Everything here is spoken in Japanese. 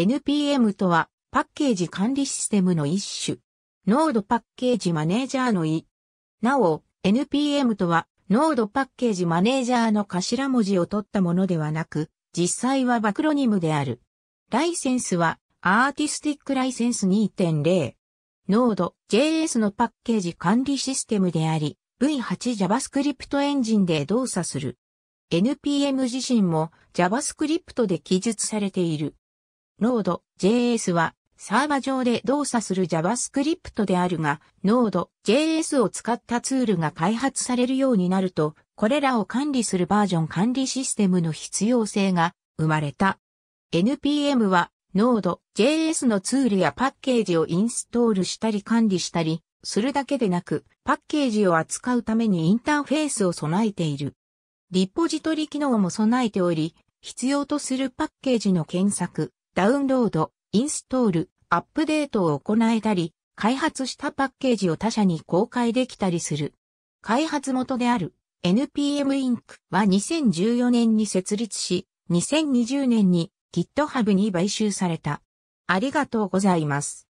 NPM とは、パッケージ管理システムの一種。ノードパッケージマネージャーの意。なお、NPM とは、ノードパッケージマネージャーの頭文字を取ったものではなく、実際はバクロニムである。ライセンスは、アーティスティックライセンス2.0。ノード JS のパッケージ管理システムであり、V8 JavaScript エンジンで動作する。NPM 自身も JavaScript で記述されている。Node.js はサーバ上で動作する JavaScript であるが、Node.js を使ったツールが開発されるようになると、これらを管理するバージョン管理システムの必要性が生まれた。NPM は Node.js のツールやパッケージをインストールしたり管理したりするだけでなく、パッケージを扱うためにインターフェースを備えている。リポジトリ機能も備えており、必要とするパッケージの検索、ダウンロード、インストール、アップデートを行えたり、開発したパッケージを他社に公開できたりする。開発元である NPM Inc. は2014年に設立し、2020年に GitHub に買収された。ありがとうございます。